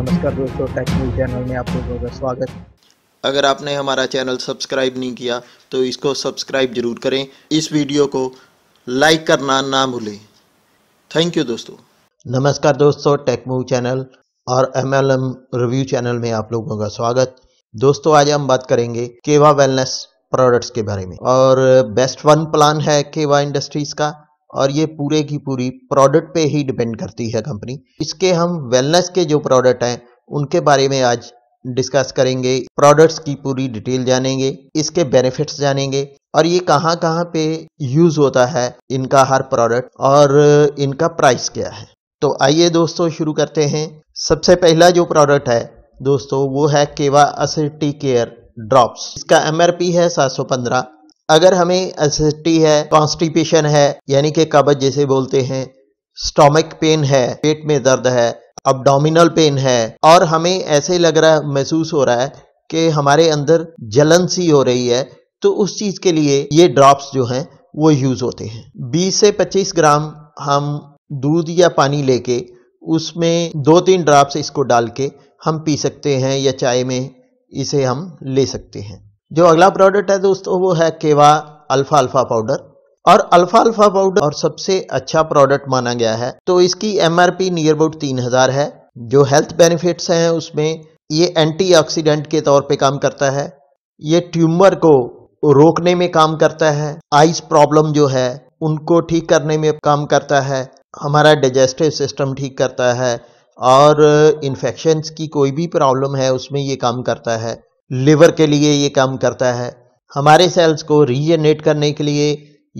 नमस्कार दोस्तों tech news channel में आप लोगों का स्वागत अगर आपने हमारा चैनल सब्सक्राइब नहीं किया तो इसको सब्सक्राइब जरूर करें इस वीडियो को लाइक करना ना भूलें थैंक यू दोस्तों नमस्कार दोस्तों टेक मूव चैनल और M L M review channel में आप लोगों का स्वागत दोस्तों आज हम बात करेंगे केवा वेलनेस प्रोडक्ट्स के बारे में और बेस्ट वन प्लान है केवा इंडस्ट्रीज का और ये पूरे की पूरी प्रोडक्ट पे ही डिपेंड करती है कंपनी इसके हम वेलनेस के जो प्रोडक्ट हैं उनके बारे में आज डिस्कस करेंगे प्रोडक्ट्स की पूरी डिटेल जानेंगे इसके बेनिफिट्स जानेंगे और ये कहाँ कहाँ पे यूज होता है इनका हर प्रोडक्ट और इनका प्राइस क्या है तो आइए दोस्तों शुरू करते हैं सबसे पहला जो प्रोडक्ट है दोस्तों वो है केवा असिटी केयर ड्रॉप्स इसका एमआरपी है सात अगर हमें एसिडिटी है कॉन्स्टिपेशन है यानी कि कब्ज जैसे बोलते हैं स्टोमिक पेन है पेट में दर्द है अबडोमिनल पेन है और हमें ऐसे लग रहा है महसूस हो रहा है कि हमारे अंदर जलन सी हो रही है तो उस चीज़ के लिए ये ड्रॉप्स जो हैं वो यूज़ होते हैं 20 से 25 ग्राम हम दूध या पानी लेके उसमें दो तीन ड्रॉप्स इसको डाल के हम पी सकते हैं या चाय में इसे हम ले सकते हैं जो अगला प्रोडक्ट है दोस्तों वो है केवा अल्फा अल्फा पाउडर और अल्फा अल्फा पाउडर और सबसे अच्छा प्रोडक्ट माना गया है तो इसकी M R P near about तीन हज़ार है जो हेल्थ बेनिफिट्स हैं उसमें ये एंटीऑक्सीडेंट के तौर पे काम करता है ये ट्यूमर को रोकने में काम करता है आइस प्रॉब्लम जो है उनको ठीक करने में काम करता है हमारा डाइजेस्टिव सिस्टम ठीक करता है और इन्फेक्शन्स की कोई भी प्रॉब्लम है उसमें ये काम करता है लिवर के लिए ये काम करता है हमारे सेल्स को रीजनरेट करने के लिए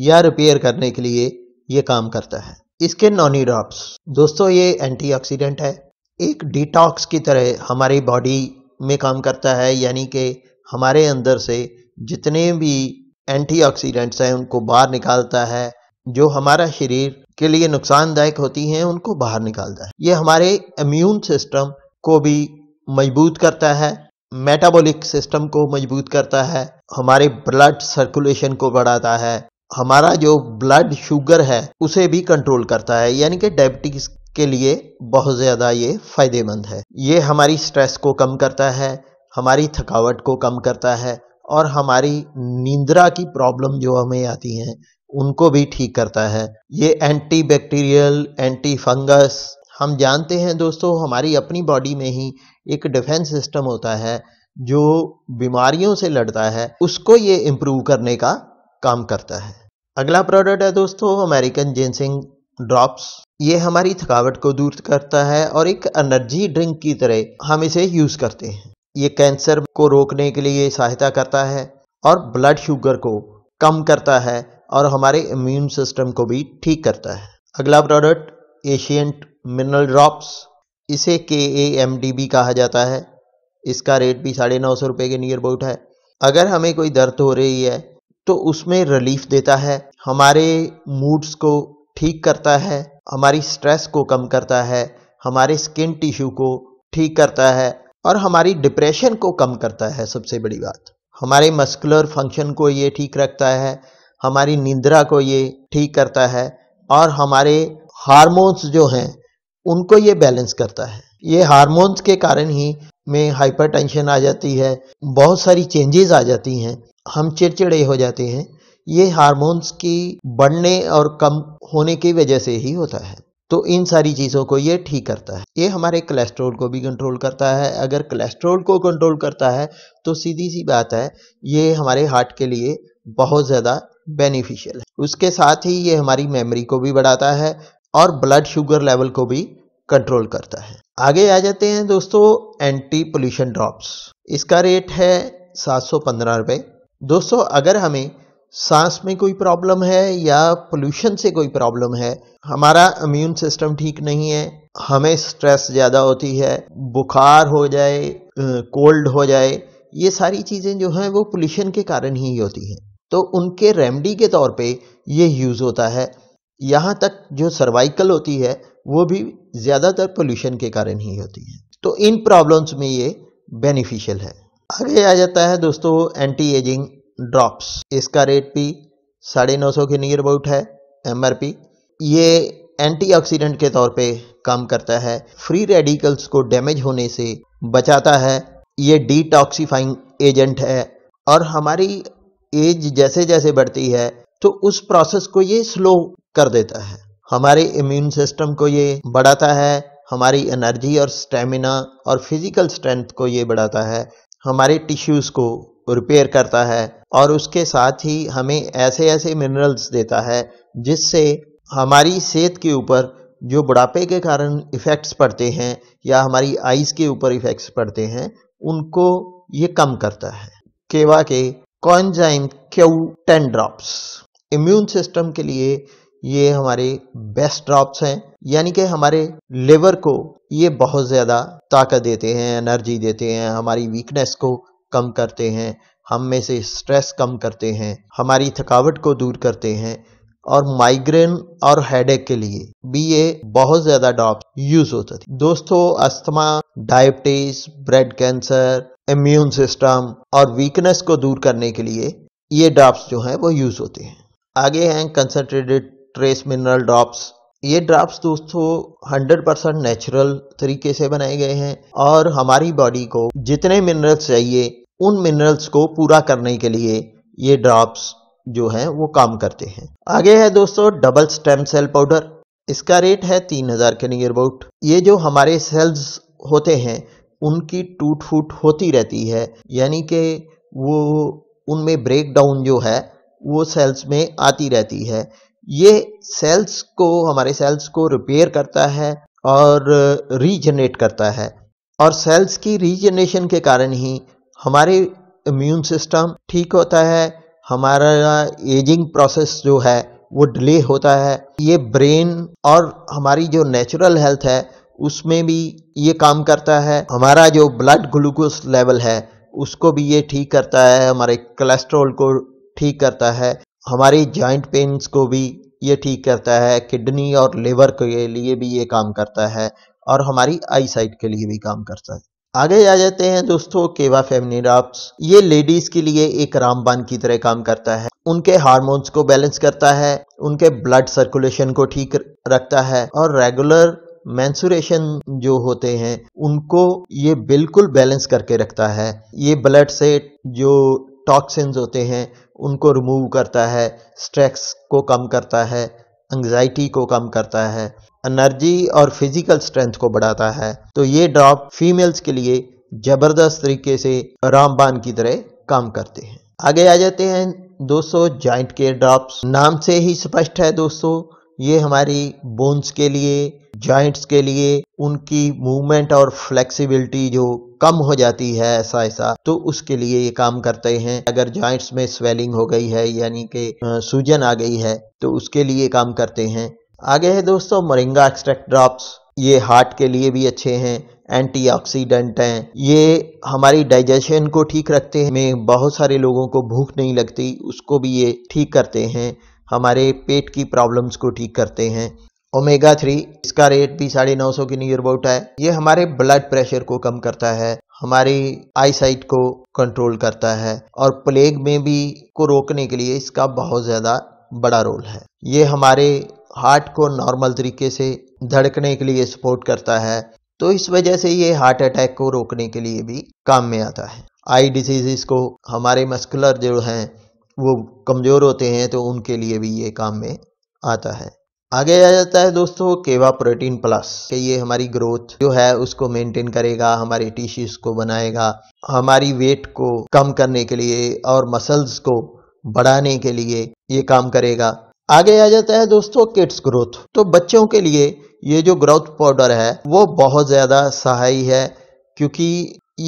या रिपेयर करने के लिए ये काम करता है इसके नॉनी ड्रॉप्स दोस्तों ये एंटीऑक्सीडेंट है एक डिटॉक्स की तरह हमारी बॉडी में काम करता है यानी कि हमारे अंदर से जितने भी एंटीऑक्सीडेंट्स हैं उनको बाहर निकालता है जो हमारा शरीर के लिए नुकसानदायक होती हैं उनको बाहर निकालता है ये हमारे इम्यून सिस्टम को भी मजबूत करता है मेटाबॉलिक सिस्टम को मजबूत करता है हमारे ब्लड सर्कुलेशन को बढ़ाता है हमारा जो ब्लड शुगर है उसे भी कंट्रोल करता है यानी कि डायबिटीज़ के लिए बहुत ज़्यादा ये फ़ायदेमंद है ये हमारी स्ट्रेस को कम करता है हमारी थकावट को कम करता है और हमारी नींद्रा की प्रॉब्लम जो हमें आती हैं उनको भी ठीक करता है ये एंटी बैक्टीरियल एंटी फंगस हम जानते हैं दोस्तों हमारी अपनी बॉडी में ही एक डिफेंस सिस्टम होता है जो बीमारियों से लड़ता है उसको ये इम्प्रूव करने का काम करता है अगला प्रोडक्ट है दोस्तों अमेरिकन जेंसिंग ड्रॉप्स ये हमारी थकावट को दूर करता है और एक एनर्जी ड्रिंक की तरह हम इसे यूज़ करते हैं ये कैंसर को रोकने के लिए सहायता करता है और ब्लड शुगर को कम करता है और हमारे इम्यून सिस्टम को भी ठीक करता है अगला प्रोडक्ट एशियंट मिनरल ड्रॉप्स इसे के ए एम डी बी कहा जाता है इसका रेट भी साढ़े नौ सौ रुपये के नियर अबाउट है अगर हमें कोई दर्द हो रही है तो उसमें रिलीफ देता है हमारे मूड्स को ठीक करता है हमारी स्ट्रेस को कम करता है हमारे स्किन टिश्यू को ठीक करता है और हमारी डिप्रेशन को कम करता है सबसे बड़ी बात हमारे मस्कुलर फंक्शन को ये ठीक रखता है हमारी निंद्रा को ये ठीक करता है और हमारे हार्मोन्स जो हैं उनको ये बैलेंस करता है ये हारमोन्स के कारण ही में हाइपर टेंशन आ जाती है बहुत सारी चेंजेस आ जाती हैं हम चिड़चिड़े हो जाते हैं ये हारमोन्स की बढ़ने और कम होने की वजह से ही होता है तो इन सारी चीज़ों को ये ठीक करता है ये हमारे कोलेस्ट्रोल को भी कंट्रोल करता है अगर कोलेस्ट्रोल को कंट्रोल करता है तो सीधी सी बात है ये हमारे हार्ट के लिए बहुत ज़्यादा बेनिफिशियल है उसके साथ ही ये हमारी मेमोरी को भी बढ़ाता है और ब्लड शुगर लेवल को भी कंट्रोल करता है आगे आ जाते हैं दोस्तों एंटी पोल्यूशन ड्रॉप्स इसका रेट है सात सौ पंद्रह दोस्तों अगर हमें सांस में कोई प्रॉब्लम है या पोल्यूशन से कोई प्रॉब्लम है हमारा इम्यून सिस्टम ठीक नहीं है हमें स्ट्रेस ज़्यादा होती है बुखार हो जाए कोल्ड हो जाए ये सारी चीज़ें जो हैं वो पोल्यूशन के कारण ही होती हैं तो उनके रेमडी के तौर पे ये यूज़ होता है यहाँ तक जो सर्वाइकल होती है वो भी ज़्यादातर पोल्यूशन के कारण ही होती है तो इन प्रॉब्लम्स में ये बेनिफिशियल है आगे आ जाता है दोस्तों एंटी एजिंग ड्रॉप्स इसका रेट भी साढ़े नौ सौ के नियर अबाउट है एम आर पी ये ऑक्सीडेंट के तौर पे काम करता है फ्री रेडिकल्स को डैमेज होने से बचाता है ये डिटॉक्सीफाइंग एजेंट है और हमारी एज जैसे जैसे बढ़ती है तो उस प्रोसेस को ये स्लो कर देता है हमारे इम्यून सिस्टम को ये बढ़ाता है हमारी एनर्जी और स्टेमिना और फिजिकल स्ट्रेंथ को ये बढ़ाता है हमारे टिश्यूज़ को रिपेयर करता है और उसके साथ ही हमें ऐसे ऐसे मिनरल्स देता है जिससे हमारी सेहत के ऊपर जो बुढ़ापे के कारण इफ़ेक्ट्स पड़ते हैं या हमारी आइज़ के ऊपर इफ़ेक्ट्स पड़ते हैं उनको ये कम करता है केवा के coenzyme Q ten drops immune system के लिए ये हमारे बेस्ट ड्रॉप्स हैं यानी कि हमारे लिवर को ये बहुत ज़्यादा ताकत देते हैं एनर्जी देते हैं हमारी वीकनेस को कम करते हैं हम में से स्ट्रेस कम करते हैं हमारी थकावट को दूर करते हैं और माइग्रेन और हेडेक के लिए भी ये बहुत ज़्यादा ड्रॉप यूज़ होते थे दोस्तों asthma diabetes breast cancer immune system और वीकनेस को दूर करने के लिए ये ड्रॉप्स जो हैं वो यूज़ होते हैं आगे हैं कंसनट्रेटेड ट्रेस मिनरल ड्रॉप्स ये ड्रॉप्स दोस्तों 100 परसेंट नेचुरल तरीके से बनाए गए हैं और हमारी बॉडी को जितने मिनरल्स चाहिए उन मिनरल्स को पूरा करने के लिए ये ड्रॉप्स जो हैं वो काम करते हैं आगे है दोस्तों डबल स्टेम सेल पाउडर इसका रेट है 3000 के नियर अबाउट ये जो हमारे सेल्स होते हैं उनकी टूट फूट होती रहती है यानी कि वो उनमें ब्रेक डाउन जो है वो सेल्स में आती रहती है ये सेल्स को हमारे सेल्स को रिपेयर करता है और रीजनरेट करता है और सेल्स की रीजनरेशन के कारण ही हमारे इम्यून सिस्टम ठीक होता है हमारा एजिंग प्रोसेस जो है वो डिले होता है ये ब्रेन और हमारी जो नेचुरल हेल्थ है उसमें भी ये काम करता है हमारा जो ब्लड ग्लूकोज लेवल है उसको भी ये ठीक करता है हमारे कोलेस्ट्रॉल को ठीक करता है हमारी जॉइंट पेन्स को भी ये ठीक करता है किडनी और लिवर के लिए भी ये काम करता है और हमारी आई साइट के लिए भी काम करता है आगे आ जाते हैं दोस्तों केवा फेमिनिराप्स ये लेडीज के लिए एक रामबान की तरह काम करता है उनके हार्मोन्स को बैलेंस करता है उनके ब्लड सर्कुलेशन को ठीक रखता है और रेगुलर मैंसुरेशन जो होते हैं उनको ये बिल्कुल बैलेंस करके रखता है ये ब्लड से जो टॉक्सिन होते हैं उनको रिमूव करता है स्ट्रेस को कम करता है एंगजाइटी को कम करता है एनर्जी और फिज़िकल स्ट्रेंथ को बढ़ाता है तो ये ड्रॉप फीमेल्स के लिए ज़बरदस्त तरीके से रामबान की तरह काम करते हैं आगे आ जाते हैं दोस्तों जॉइंट केयर ड्रॉप्स नाम से ही स्पष्ट है दोस्तों ये हमारी बोन्स के लिए जॉइंट्स के लिए उनकी मूवमेंट और फ्लेक्सिबिलिटी जो कम हो जाती है ऐसा ऐसा तो उसके लिए ये काम करते हैं अगर जॉइंट्स में स्वेलिंग हो गई है यानी कि सूजन आ गई है तो उसके लिए काम करते हैं आगे है दोस्तों मोरिंगा एक्सट्रैक्ट ड्रॉप्स ये हार्ट के लिए भी अच्छे हैं एंटीऑक्सीडेंट हैं ये हमारी डाइजेशन को ठीक रखते हैं में बहुत सारे लोगों को भूख नहीं लगती उसको भी ये ठीक करते हैं हमारे पेट की प्रॉब्लम्स को ठीक करते हैं ओमेगा थ्री इसका रेट भी साढ़े नौ सौ के नियर अबाउट है ये हमारे ब्लड प्रेशर को कम करता है हमारी आईसाइट को कंट्रोल करता है और प्लेग में भी को रोकने के लिए इसका बहुत ज़्यादा बड़ा रोल है ये हमारे हार्ट को नॉर्मल तरीके से धड़कने के लिए सपोर्ट करता है तो इस वजह से ये हार्ट अटैक को रोकने के लिए भी काम में आता है आई डिजीज़ को हमारे मस्कुलर जो हैं वो कमज़ोर होते हैं तो उनके लिए भी ये काम में आता है आगे आ जाता है दोस्तों केवा प्रोटीन प्लस के ये हमारी ग्रोथ जो है उसको मेंटेन करेगा हमारे टिश्यूज को बनाएगा हमारी वेट को कम करने के लिए और मसल्स को बढ़ाने के लिए ये काम करेगा आगे आ जाता है दोस्तों किड्स ग्रोथ तो बच्चों के लिए ये जो ग्रोथ पाउडर है वो बहुत ज़्यादा सहायी है क्योंकि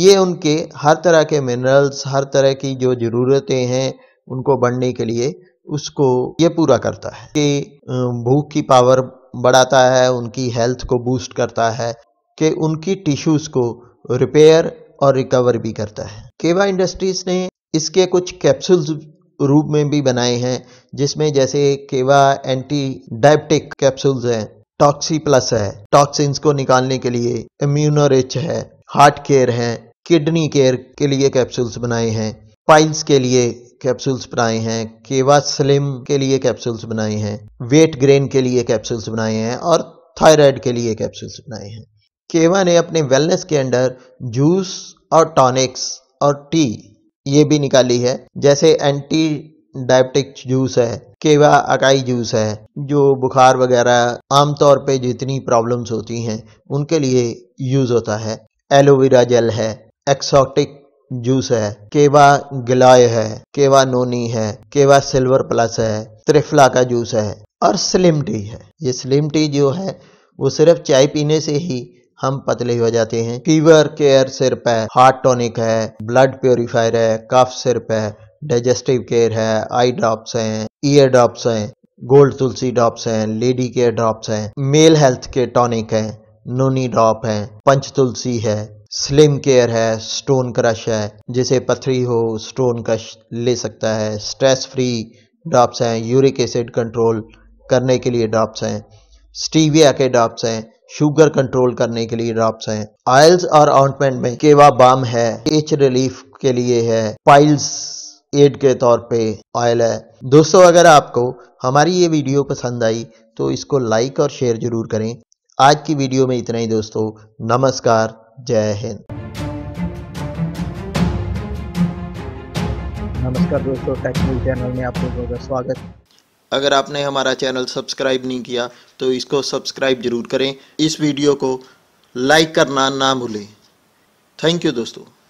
ये उनके हर तरह के मिनरल्स हर तरह की जो ज़रूरतें हैं उनको बढ़ने के लिए उसको ये पूरा करता है कि भूख की पावर बढ़ाता है उनकी हेल्थ को बूस्ट करता है कि उनकी टिश्यूज़ को रिपेयर और रिकवर भी करता है केवा इंडस्ट्रीज़ ने इसके कुछ कैप्सूल्स रूप में भी बनाए हैं जिसमें जैसे केवा एंटी डायबिटिक कैप्सूल्स हैं टॉक्सी प्लस है टॉक्सिन्स को निकालने के लिए इम्यूनोरिच है हार्ट केयर है किडनी केयर के लिए कैप्सूल्स बनाए हैं पाइल्स के लिए कैप्सूल्स बनाए हैं केवा स्लिम के लिए कैप्सूल्स बनाए हैं वेट ग्रेन के लिए कैप्सूल्स बनाए हैं और थायराइड के लिए कैप्सूल्स बनाए हैं केवा ने अपने वेलनेस के अंडर जूस और टॉनिक्स और टी ये भी निकाली है जैसे एंटी डायबिटिक जूस है केवा अकाई जूस है जो बुखार वगैरह आमतौर पे जितनी प्रॉब्लम्स होती हैं उनके लिए यूज़ होता है एलोवेरा जेल है एक्सोटिक जूस है केवा गिलाय है केवा नोनी है केवा सिल्वर प्लस है त्रिफला का जूस है और स्लिम टी है ये स्लिम टी जो है वो सिर्फ चाय पीने से ही हम पतले हो जाते हैं फीवर केयर सिर्फ है हार्ट टॉनिक है ब्लड प्योरीफायर है कफ सिर्फ है डाइजेस्टिव केयर है आई ड्रॉप्स हैं ईयर ड्रॉप्स हैं गोल्ड तुलसी ड्रॉप्स हैं लेडी केयर ड्रॉप्स हैं मेल हेल्थ के टॉनिक हैं नोनी ड्रॉप है पंच तुलसी है स्लिम केयर है स्टोन क्रश है जिसे पथरी हो स्टोन क्रश ले सकता है स्ट्रेस फ्री ड्रॉप्स हैं यूरिक एसिड कंट्रोल करने के लिए ड्रॉप्स हैं स्टीविया के ड्रॉप्स हैं शुगर कंट्रोल करने के लिए ड्रॉप्स हैं आयल्स और ऑइंटमेंट में केवा बाम है एच रिलीफ के लिए है पाइल्स एड के तौर पे ऑयल है दोस्तों अगर आपको हमारी ये वीडियो पसंद आई तो इसको लाइक और शेयर जरूर करें आज की वीडियो में इतना ही दोस्तों नमस्कार जय हिंद नमस्कार दोस्तों टेक न्यूज चैनल में आप लोगों का स्वागत अगर आपने हमारा चैनल सब्सक्राइब नहीं किया तो इसको सब्सक्राइब जरूर करें इस वीडियो को लाइक करना ना भूलें थैंक यू दोस्तों